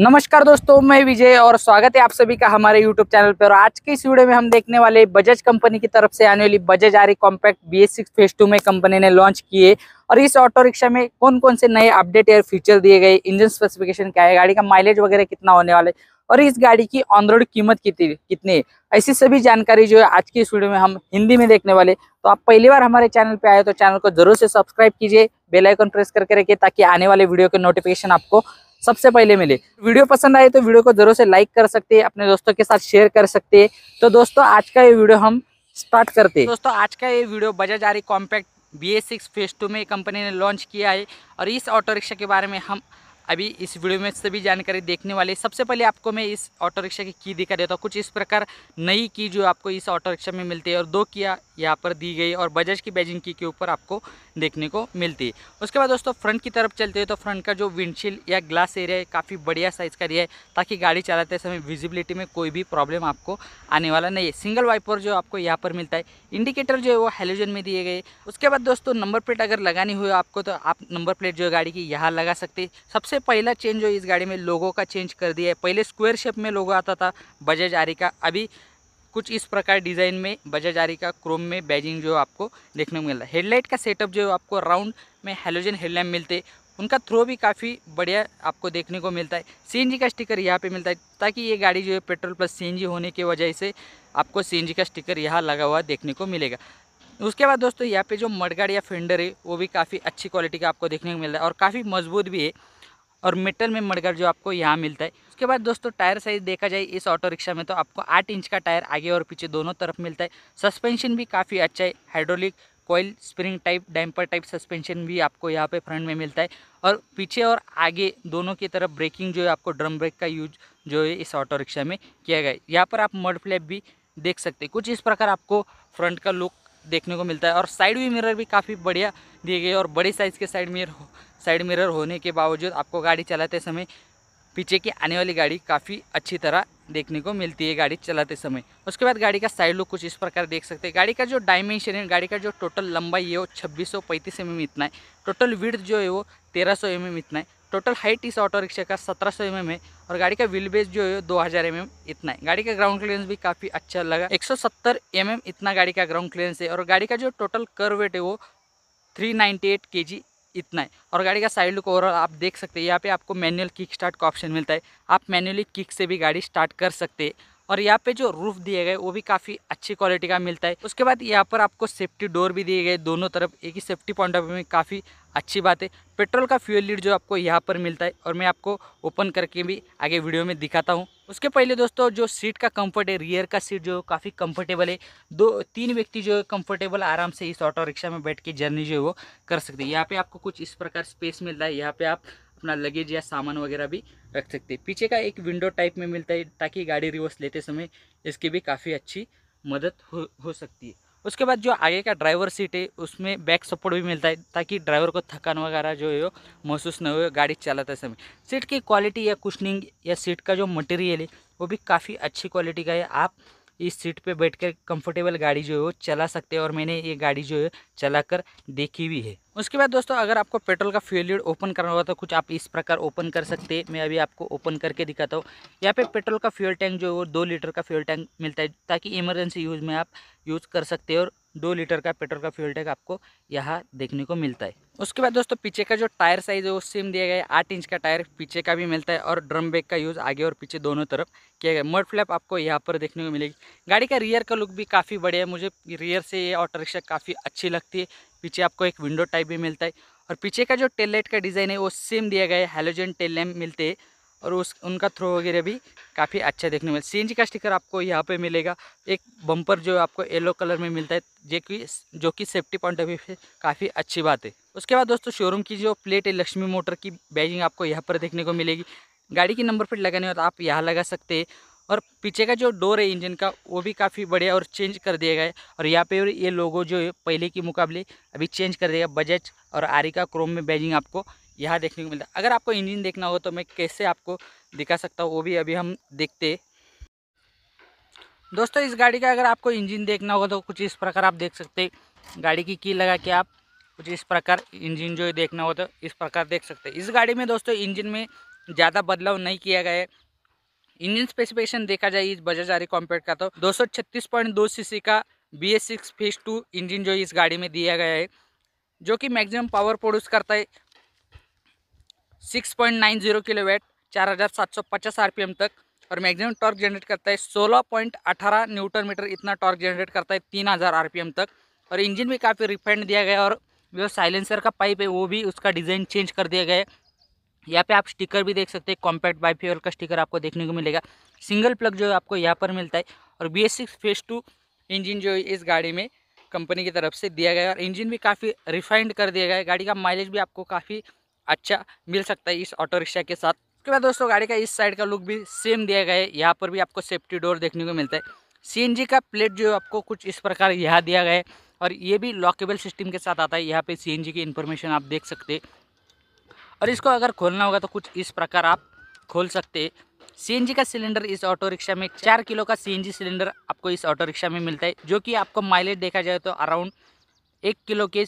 नमस्कार दोस्तों मैं विजय और स्वागत है आप सभी का हमारे यूट्यूब चैनल पर और आज के इस वीडियो में हम देखने वाले बजाज कंपनी की तरफ से आने वाली Bajaj R compact B S six phase two में कंपनी ने लॉन्च किए और इस ऑटो रिक्शा में कौन कौन से नए अपडेट या फीचर दिए गए इंजन स्पेसिफिकेशन क्या है गाड़ी का माइलेज वगैरह कितना होने वाला और इस गाड़ी की ऑन रोड कीमत कितनी कितनी है ऐसी सभी जानकारी जो है आज की इस वीडियो में हम हिंदी में देखने वाले तो आप पहली बार हमारे चैनल पर आए तो चैनल को जरूर से सब्सक्राइब कीजिए बेल आइकन प्रेस करके रखिए ताकि आने वाले वीडियो के नोटिफिकेशन आपको सबसे पहले मिले वीडियो पसंद आए तो वीडियो को जरूर से लाइक कर सकते हैं अपने दोस्तों के साथ शेयर कर सकते हैं तो दोस्तों आज का ये वीडियो हम स्टार्ट करते हैं दोस्तों आज का ये वीडियो बजाज रही compact B S six phase two में कंपनी ने लॉन्च किया है और इस ऑटो रिक्शा के बारे में हम अभी इस वीडियो में सभी जानकारी देखने वाले सबसे पहले आपको मैं इस ऑटो रिक्शा की की दिखा देता हूँ कुछ इस प्रकार नई की जो आपको इस ऑटो रिक्शा में मिलती है और दो किया यहाँ पर दी गई और बजाज की बैजिंग की के ऊपर आपको देखने को मिलती है उसके बाद दोस्तों फ्रंट की तरफ चलते हैं तो फ्रंट का जो विंडशील्ड या ग्लास एरिया है काफ़ी बढ़िया साइज़ का एरिया है ताकि गाड़ी चलाते समय विजिबिलिटी में कोई भी प्रॉब्लम आपको आने वाला नहीं है सिंगल वाइपर जो आपको यहाँ पर मिलता है इंडिकेटर जो है वो हेलोजन में दिए गए उसके बाद दोस्तों नंबर प्लेट अगर लगानी हुई आपको तो आप नंबर प्लेट जो है गाड़ी की यहाँ लगा सकते सबसे पहला चेंज जो इस गाड़ी में लोगों का चेंज कर दिया है पहले स्क्वेयर शेप में लोगों आता था बजाज आरी का अभी कुछ इस प्रकार डिज़ाइन में बजाज आरी का क्रोम में बैजिंग जो आपको देखने को मिल रहा है हेडलाइट का सेटअप जो आपको राउंड में हेलोजन हेडलैम्प मिलते उनका थ्रो भी काफ़ी बढ़िया आपको देखने को मिलता है सी का स्टिकर यहाँ पे मिलता है ताकि ये गाड़ी जो है पेट्रोल प्लस सी होने की वजह से आपको सी का स्टिकर यहाँ लगा हुआ देखने को मिलेगा उसके बाद दोस्तों यहाँ पे जो मडगाड़ या फेंडर है वो भी काफ़ी अच्छी क्वालिटी का आपको देखने को मिलता है और काफ़ी मजबूत भी है और मेटल में मडगाड़ जो आपको यहाँ मिलता है उसके बाद दोस्तों टायर साइज़ देखा जाए इस ऑटो रिक्शा में तो आपको आठ इंच का टायर आगे और पीछे दोनों तरफ मिलता है सस्पेंशन भी काफ़ी अच्छा है hydraulic coil spring type damper type suspension भी आपको यहाँ पे फ्रंट में मिलता है और पीछे और आगे दोनों की तरफ ब्रेकिंग जो है आपको ड्रम ब्रेक का यूज जो है इस ऑटो रिक्शा में किया गया यहाँ पर आप मड फ्लैप भी देख सकते हैं कुछ इस प्रकार आपको फ्रंट का लुक देखने को मिलता है और साइड व्यू मिरर भी काफ़ी बढ़िया दिए गए और बड़े साइज़ के साइड मिरर साइड मिरर होने के बावजूद आपको गाड़ी चलाते समय पीछे की आने वाली गाड़ी काफ़ी अच्छी तरह देखने को मिलती है गाड़ी चलाते समय उसके बाद गाड़ी का साइड लुक कुछ इस प्रकार देख सकते हैं गाड़ी का जो डायमेंशन है गाड़ी का जो टोटल लंबाई है वो छब्बीस सौ पैंतीस एम mm इतना है टोटल विड्थ जो है वो तेरह सौ एम mm इतना है टोटल हाइट इस ऑटो रिक्शा का सत्रह सौ एम mm है और गाड़ी का व्हील बेस जो है दो हज़ार एम इतना है गाड़ी का ग्राउंड क्लियरेंस भी काफ़ी अच्छा लगा एक सौ सत्तर एम इतना गाड़ी का ग्राउंड क्लियरेंस है और गाड़ी का जो टोटल कर वेट है वो थ्री नाइन्टी एट के जी इतना है और गाड़ी का साइड लुक ओवरऑल आप देख सकते हैं यहाँ पे आपको मैनुअल किक स्टार्ट का ऑप्शन मिलता है आप मैनुअली किक से भी गाड़ी स्टार्ट कर सकते हैं और यहाँ पे जो रूफ दिए गए वो भी काफ़ी अच्छी क्वालिटी का मिलता है उसके बाद यहाँ पर आपको सेफ्टी डोर भी दिए गए दोनों तरफ एक ही सेफ्टी पॉइंट ऑफ व्यू में काफ़ी अच्छी बात है पेट्रोल का फ्यूल लीड जो आपको यहाँ पर मिलता है और मैं आपको ओपन करके भी आगे वीडियो में दिखाता हूँ उसके पहले दोस्तों जो सीट का कंफर्ट है रियर का सीट जो काफ़ी कंफर्टेबल है दो तीन व्यक्ति जो है कंफर्टेबल आराम से इस ऑटो रिक्शा में बैठ के जर्नी जो है वो कर सकते हैं यहाँ पे आपको कुछ इस प्रकार स्पेस मिलता है यहाँ पे आप अपना लगेज या सामान वगैरह भी रख सकते हैं पीछे का एक विंडो टाइप में मिलता है ताकि गाड़ी रिवर्स लेते समय इसकी भी काफ़ी अच्छी मदद हो, हो सकती है उसके बाद जो आगे का ड्राइवर सीट है उसमें बैक सपोर्ट भी मिलता है ताकि ड्राइवर को थकान वगैरह जो है महसूस न हो गाड़ी चलाते समय सीट की क्वालिटी या कुशनिंग या सीट का जो मटेरियल है वो भी काफ़ी अच्छी क्वालिटी का है आप इस सीट पे बैठकर कंफर्टेबल गाड़ी जो है वो चला सकते हैं और मैंने ये गाड़ी जो है चला कर देखी भी है उसके बाद दोस्तों अगर आपको पेट्रोल का फ्यूल लीड ओपन करना होगा तो कुछ आप इस प्रकार ओपन कर सकते हैं मैं अभी आपको ओपन करके दिखाता हूँ यहाँ पे पेट्रोल का फ्यूल टैंक जो है वो दो लीटर का फ्यूल टैंक मिलता है ताकि इमरजेंसी यूज़ में आप यूज़ कर सकते हैं और दो लीटर का पेट्रोल का फ्यूल टैंक आपको यहाँ देखने को मिलता है उसके बाद दोस्तों पीछे का जो टायर साइज है वो सेम दिया गया है आठ इंच का टायर पीछे का भी मिलता है और ड्रम ब्रेक का यूज़ आगे और पीछे दोनों तरफ किया गया मड फ्लैप आपको यहाँ पर देखने को मिलेगी गाड़ी का रियर का लुक भी काफ़ी बढ़िया है मुझे रियर से ये ऑटो रिक्शा काफ़ी अच्छी लगती है पीछे आपको एक विंडो टाइप भी मिलता है और पीछे का जो टेल लाइट का डिज़ाइन है वो सेम दिया गया है हेलोजन टेल लैम्प मिलते हैं और उस उनका थ्रो वगैरह भी काफ़ी अच्छा देखने में सी का स्टिकर आपको यहाँ पे मिलेगा एक बम्पर जो आपको येलो कलर में मिलता है जो कि जो कि सेफ्टी पॉइंट ऑफ व्यू से काफ़ी अच्छी बात है उसके बाद दोस्तों शोरूम की जो प्लेट है लक्ष्मी मोटर की बैजिंग आपको यहाँ पर देखने को मिलेगी गाड़ी की नंबर प्लेट लगाने वाला तो आप यहाँ लगा सकते हैं और पीछे का जो डोर है इंजन का वो भी काफ़ी बढ़िया और चेंज कर दिया गया है और यहाँ पर ये लोगों जो है पहले के मुकाबले अभी चेंज कर दिया बजट और आरिका क्रोम में बैजिंग आपको यहाँ देखने को मिलता है अगर आपको इंजन देखना हो तो मैं कैसे आपको दिखा सकता हूँ वो भी अभी हम देखते दोस्तों इस गाड़ी का अगर आपको इंजन देखना हो तो कुछ इस प्रकार आप देख सकते गाड़ी की की लगा के आप कुछ इस प्रकार इंजन जो देखना हो तो इस प्रकार देख सकते इस गाड़ी में दोस्तों इंजन में ज़्यादा बदलाव नहीं किया गया है इंजन स्पेसिफिकेशन देखा जाए इस बजाज आरी कॉम्पैक्ट का तो दो सीसी का B S six phase two engine जो इस गाड़ी में दिया गया है जो कि मैक्सिमम पावर प्रोड्यूस करता है six point nine zero kilo watt चार हज़ार सात सौ पचास आर पी एम तक और मैक्सिमम टॉर्क जनरेट करता है सोलह पॉइंट अठारह न्यूटन मीटर इतना टॉर्क जनरेट करता है तीन हज़ार आर पी एम तक और इंजन भी काफ़ी रिफाइंड दिया गया और जो साइलेंसर का पाइप है वो भी उसका डिज़ाइन चेंज कर दिया गया है यहाँ पर आप स्टिकर भी देख सकते हैं कॉम्पैक्ट बाई फ्यूल का स्टिकर आपको देखने को मिलेगा सिंगल प्लग जो है आपको यहाँ पर मिलता है और B S six phase two engine जो है इस गाड़ी में कंपनी की तरफ से दिया गया है और इंजन भी काफ़ी रिफाइंड कर दिया गया है गाड़ी का माइलेज भी आपको काफ़ी अच्छा मिल सकता है इस ऑटो रिक्शा के साथ उसके बाद दोस्तों गाड़ी का इस साइड का लुक भी सेम दिया गया है यहाँ पर भी आपको सेफ्टी डोर देखने को मिलता है सी का प्लेट जो है आपको कुछ इस प्रकार यहाँ दिया गया है और ये भी लॉकेबल सिस्टम के साथ आता है यहाँ पे सी की इन्फॉर्मेशन आप देख सकते और इसको अगर खोलना होगा तो कुछ इस प्रकार आप खोल सकते सी का सिलेंडर इस ऑटो रिक्शा में चार किलो का सी सिलेंडर आपको इस ऑटो रिक्शा में मिलता है जो कि आपको माइलेज देखा जाए तो अराउंड एक किलो के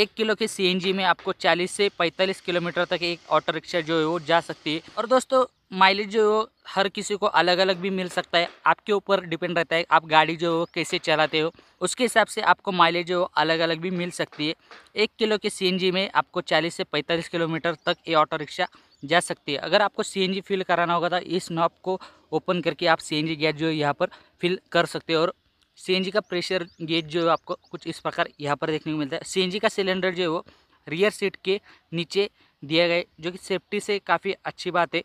एक किलो के सीएनजी में आपको 40 से 45 किलोमीटर तक एक ऑटो रिक्शा जो है वो जा सकती है और दोस्तों माइलेज जो है वो हर किसी को अलग अलग भी मिल सकता है आपके ऊपर डिपेंड रहता है आप गाड़ी जो हो कैसे चलाते हो उसके हिसाब से आपको माइलेज जो अलग अलग भी मिल सकती है एक किलो के सी में आपको 40 से 45 किलोमीटर तक ये ऑटो रिक्शा जा सकती है अगर आपको सी फिल कराना होगा तो इस नॉब को ओपन करके आप सी गैस जो है यहाँ पर फिल कर सकते हो और सीएनजी का प्रेशर गेज जो है आपको कुछ इस प्रकार यहाँ पर देखने को मिलता है सीएनजी का सिलेंडर जो है वो रियर सीट के नीचे दिया गया जो कि सेफ्टी से काफ़ी अच्छी बात है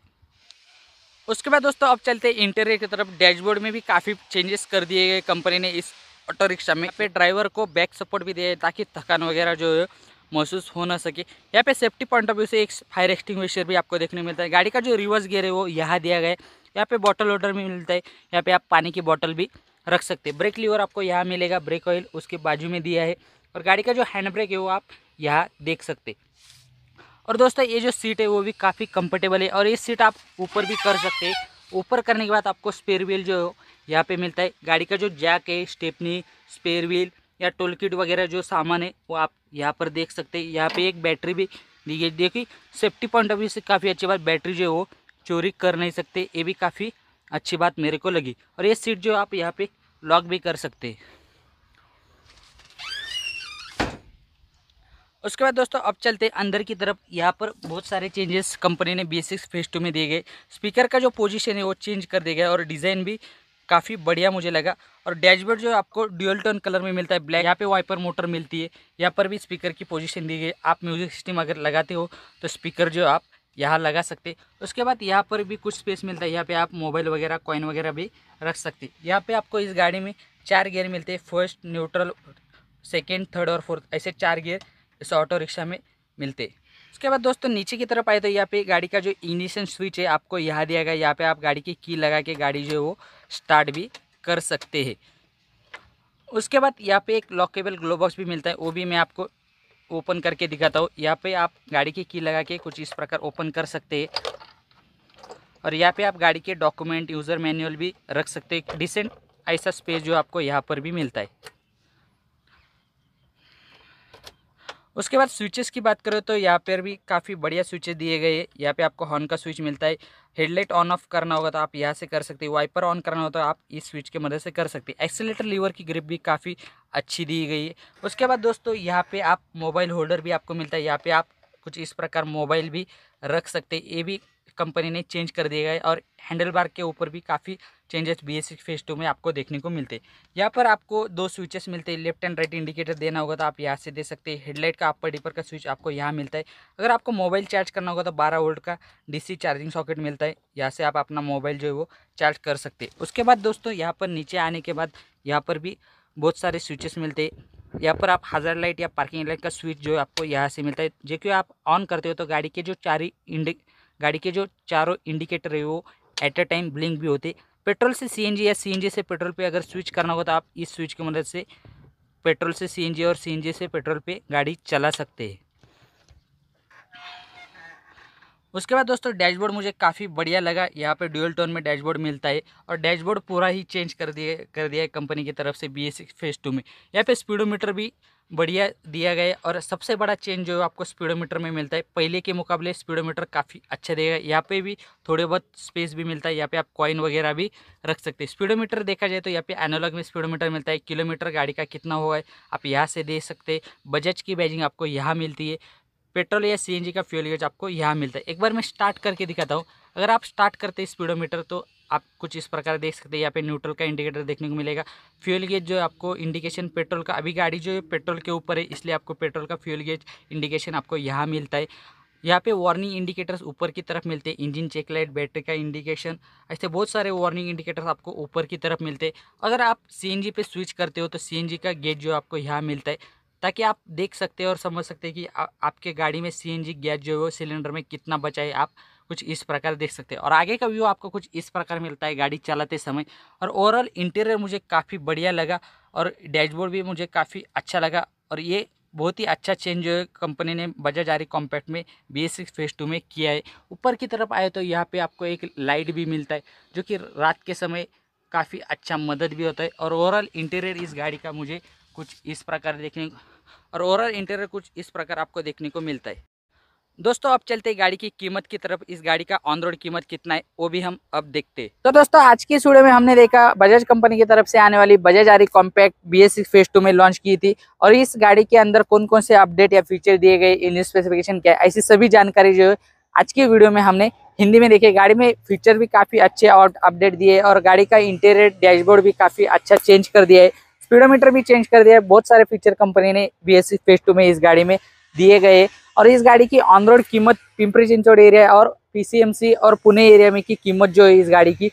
उसके बाद दोस्तों अब चलते हैं इंटीरियर की तरफ डैशबोर्ड में भी काफ़ी चेंजेस कर दिए गए कंपनी ने इस ऑटो रिक्शा में पे ड्राइवर को बैक सपोर्ट भी दिया है ताकि थकान वगैरह जो है महसूस हो ना सके यहाँ पे सेफ्टी पॉइंट ऑफ व्यू से एक फायर एक्सटिंग भी आपको देखने को मिलता है गाड़ी का जो रिवर्स गेयर है वो यहाँ दिया गया है यहाँ पे बॉटल वोटल भी मिलता है यहाँ पे आप पानी की बॉटल भी रख सकते हैं ब्रेक लीवर आपको यहाँ मिलेगा ब्रेक ऑयल उसके बाजू में दिया है और गाड़ी का जो हैंड ब्रेक है वो आप यहाँ देख सकते और दोस्तों ये जो सीट है वो भी काफ़ी कंफर्टेबल है और ये सीट आप ऊपर भी कर सकते ऊपर करने के बाद आपको स्पेयर व्हील जो यहाँ पे मिलता है गाड़ी का जो जैक है स्टेपनी स्पेयर व्हील या टोल किट वगैरह जो सामान है वो आप यहाँ पर देख सकते हैं यहाँ पे एक बैटरी भी दी गई देखिए सेफ्टी पॉइंट ऑफ व्यू से काफ़ी अच्छी बात बैटरी जो है वो चोरी कर नहीं सकते ये भी काफ़ी अच्छी बात मेरे को लगी और ये सीट जो आप यहाँ पर लॉक भी कर सकते उसके बाद दोस्तों अब चलते अंदर की तरफ यहाँ पर बहुत सारे चेंजेस कंपनी ने बी सिक्स फेस टू में दिए गए स्पीकर का जो पोजीशन है वो चेंज कर दिया गया और डिज़ाइन भी काफ़ी बढ़िया मुझे लगा और डैशबोर्ड जो आपको ड्यूअल टोन कलर में मिलता है ब्लैक यहाँ पे वाइपर मोटर मिलती है यहाँ पर भी स्पीकर की पोजीशन दी गई आप म्यूज़िक सिस्टम अगर लगाते हो तो स्पीकर जो आप यहाँ लगा सकते उसके बाद यहाँ पर भी कुछ स्पेस मिलता है यहाँ पे आप मोबाइल वगैरह कॉइन वगैरह भी रख सकते यहाँ पे आपको इस गाड़ी में चार गियर मिलते हैं फर्स्ट न्यूट्रल सेकेंड थर्ड और फोर्थ ऐसे चार गियर इस ऑटो रिक्शा में मिलते उसके बाद दोस्तों नीचे की तरफ आए तो यहाँ पे गाड़ी का जो इग्निशन स्विच है आपको यहाँ दिया गया यहाँ पे आप गाड़ी की की लगा के गाड़ी जो है वो स्टार्ट भी कर सकते हैं उसके बाद यहाँ पे एक लॉकेबल ग्लोबॉक्स भी मिलता है वो भी मैं आपको ओपन करके दिखाता हूँ यहाँ पे आप गाड़ी की की लगा के कुछ इस प्रकार ओपन कर सकते हैं और यहाँ पे आप गाड़ी के डॉक्यूमेंट यूज़र मैनुअल भी रख सकते हैं डिसेंट ऐसा स्पेस जो आपको यहाँ पर भी मिलता है उसके बाद स्विचेस की बात करें तो यहाँ पर भी काफ़ी बढ़िया स्विचेस दिए गए हैं यहाँ पे आपको हॉर्न का स्विच मिलता है हेडलाइट ऑन ऑफ करना होगा तो आप यहाँ से कर सकते हैं वाइपर ऑन करना हो तो आप इस स्विच की मदद से कर सकते हैं एक्सेलेटर लीवर की ग्रिप भी काफ़ी अच्छी दी गई है उसके बाद दोस्तों यहाँ पर आप मोबाइल होल्डर भी आपको मिलता है यहाँ पर आप कुछ इस प्रकार मोबाइल भी रख सकते ये भी कंपनी ने चेंज कर दिया है और हैंडल बार के ऊपर भी काफ़ी changes B S phase two में आपको देखने को मिलते हैं यहाँ पर आपको दो स्विचेस मिलते हैं लेफ्ट एंड राइट इंडिकेटर देना होगा तो आप यहाँ से दे सकते हैं हेडलाइट का अपर डिपर का स्विच आपको यहाँ मिलता है अगर आपको मोबाइल चार्ज करना होगा तो बारह वोल्ट का डीसी चार्जिंग सॉकेट मिलता है यहाँ से आप अपना मोबाइल जो है वो चार्ज कर सकते हैं उसके बाद दोस्तों यहाँ पर नीचे आने के बाद यहाँ पर भी बहुत सारे स्विचेस मिलते हैं यहाँ पर आप हज़ार लाइट या पार्किंग लाइट का स्विच जो है आपको यहाँ से मिलता है जो कि आप ऑन करते हो तो गाड़ी के जो चार इंडिक गाड़ी के जो चारों इंडिकेटर है वो एट अ टाइम ब्लिंक भी होते पेट्रोल से सीएनजी या सीएनजी से पेट्रोल पे अगर स्विच करना हो तो आप इस स्विच की मदद से पेट्रोल से सीएनजी और सीएनजी से पेट्रोल पे गाड़ी चला सकते हैं उसके बाद दोस्तों डैशबोर्ड मुझे काफ़ी बढ़िया लगा यहाँ पे ड्यूअल टोन में डैशबोर्ड मिलता है और डैशबोर्ड पूरा ही चेंज कर दिए कर दिया है कंपनी की तरफ से बी एस फेस टू में यहाँ पे स्पीडोमीटर भी बढ़िया दिया गया है और सबसे बड़ा चेंज जो है आपको स्पीडोमीटर में मिलता है पहले के मुकाबले स्पीडोमीटर काफ़ी अच्छा देगा यहाँ पे भी थोड़े बहुत स्पेस भी मिलता है यहाँ पे आप कॉइन वगैरह भी रख सकते हैं स्पीडोमीटर देखा जाए तो यहाँ पे एनालॉग में स्पीडोमीटर मिलता है किलोमीटर गाड़ी का कितना होगा आप यहाँ से दे सकते हैं बजट की बैजिंग आपको यहाँ मिलती है पेट्रोल या सीएनजी का फ्यूल गेज आपको यहाँ मिलता है एक बार मैं स्टार्ट करके दिखाता हूँ अगर आप स्टार्ट करते हैं स्पीडोमीटर तो आप कुछ इस प्रकार देख सकते हैं यहाँ पे न्यूट्रल का इंडिकेटर देखने को मिलेगा फ्यूल गेज जो आपको इंडिकेशन पेट्रोल का अभी गाड़ी जो है पेट्रोल के ऊपर है इसलिए आपको पेट्रोल का फ्यूल गेज इंडिकेशन आपको यहाँ मिलता है यहाँ पे वार्निंग इंडिकेटर्स ऊपर की तरफ मिलते हैं इंजन चेक लाइट बैटरी का इंडिकेशन ऐसे बहुत सारे वार्निंग इंडिकेटर्स आपको ऊपर की तरफ मिलते हैं अगर आप सीएनजी पे स्विच करते हो तो सीएनजी का गेज जो आपको यहाँ मिलता है ताकि आप देख सकते हैं और समझ सकते हैं कि आ, आपके गाड़ी में सीएनजी गैस जो है वो सिलेंडर में कितना बचा है आप कुछ इस प्रकार देख सकते हैं और आगे का व्यू आपको कुछ इस प्रकार मिलता है गाड़ी चलाते समय और ओवरऑल इंटीरियर मुझे काफ़ी बढ़िया लगा और डैशबोर्ड भी मुझे काफ़ी अच्छा लगा और ये बहुत ही अच्छा चेंज जो है कंपनी ने बजाज जारी कॉम्पैक्ट में B S six phase two में किया है ऊपर की तरफ आए तो यहाँ पे आपको एक लाइट भी मिलता है जो कि रात के समय काफ़ी अच्छा मदद भी होता है और ओवरऑल इंटीरियर इस गाड़ी का मुझे कुछ इस प्रकार देखने को और ओवरऑल इंटीरियर कुछ इस प्रकार आपको देखने को मिलता है दोस्तों अब चलते हैं गाड़ी की कीमत की तरफ इस गाड़ी का ऑन रोड कीमत कितना है वो भी हम अब देखते हैं तो दोस्तों आज की स्टूडियो में हमने देखा बजाज कंपनी की तरफ से आने वाली बजाज आरी compact B S phase two में लॉन्च की थी और इस गाड़ी के अंदर कौन कौन से अपडेट या फीचर दिए गए इन स्पेसिफिकेशन क्या ऐसी सभी जानकारी जो है आज की वीडियो में हमने हिंदी में देखिए गाड़ी में फीचर भी काफ़ी अच्छे और अपडेट दिए और गाड़ी का इंटीरियर डैशबोर्ड भी काफ़ी अच्छा चेंज कर दिया है स्पीडोमीटर भी चेंज कर दिया है बहुत सारे फीचर कंपनी ने B S C phase two में इस गाड़ी में दिए गए और इस गाड़ी की ऑन रोड कीमत पिंपरी चिंचोड़ एरिया और पीसीएमसी और पुणे एरिया में की कीमत जो है इस गाड़ी की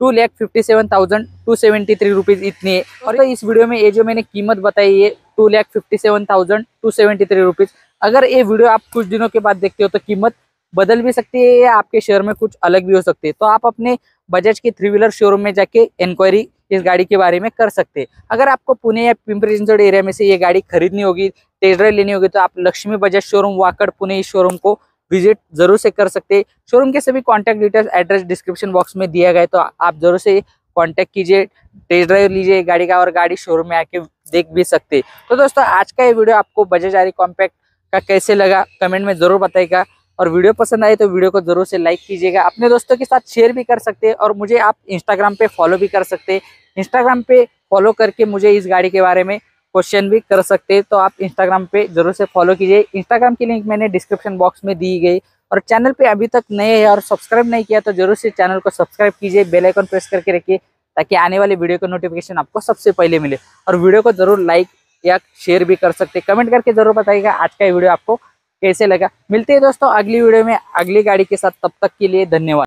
two lakh fifty seven thousand two seventy three rupees इतनी है और तो इस वीडियो में ये जो मैंने कीमत बताई है two lakh fifty seven thousand two seventy three rupees अगर ये वीडियो आप कुछ दिनों के बाद देखते हो तो कीमत बदल भी सकती है या आपके शेयर में कुछ अलग भी हो सकती है तो आप अपने बजाज की थ्री व्हीलर शोरूम में जाके इंक्वायरी इस गाड़ी के बारे में कर सकते हैं अगर आपको पुणे या पिंपरी चिंचवड एरिया में से ये गाड़ी खरीदनी होगी टेस्ट ड्राइव लेनी होगी तो आप लक्ष्मी बजाज शोरूम वाकड़ पुणे इस शोरूम को विजिट जरूर से कर सकते हैं शोरूम के सभी contact details address description box में दिया गया तो आप जरूर से कॉन्टैक्ट कीजिए टेस्ट ड्राइव लीजिए गाड़ी का और गाड़ी शोरूम में आके देख भी सकते तो दोस्तों आज का ये वीडियो आपको बजाज आरी कॉम्पैक्ट का कैसे लगा कमेंट में ज़रूर बताएगा और वीडियो पसंद आए तो वीडियो को जरूर से लाइक कीजिएगा अपने दोस्तों के साथ शेयर भी कर सकते हैं और मुझे आप इंस्टाग्राम पे फॉलो भी कर सकते हैं इंस्टाग्राम पे फॉलो करके मुझे इस गाड़ी के बारे में क्वेश्चन भी कर सकते हैं तो आप इंस्टाग्राम पे जरूर से फॉलो कीजिए इंस्टाग्राम की लिंक मैंने डिस्क्रिप्शन बॉक्स में दी गई और चैनल पर अभी तक नए हैं और सब्सक्राइब नहीं किया तो जरूर से चैनल को सब्सक्राइब कीजिए बेलाइकॉन प्रेस करके रखिए ताकि आने वाले वीडियो का नोटिफिकेशन आपको सबसे पहले मिले और वीडियो को जरूर लाइक या शेयर भी कर सकते कमेंट करके जरूर बताइएगा आज का ये वीडियो आपको कैसे लगा मिलते हैं दोस्तों अगली वीडियो में अगली गाड़ी के साथ तब तक के लिए धन्यवाद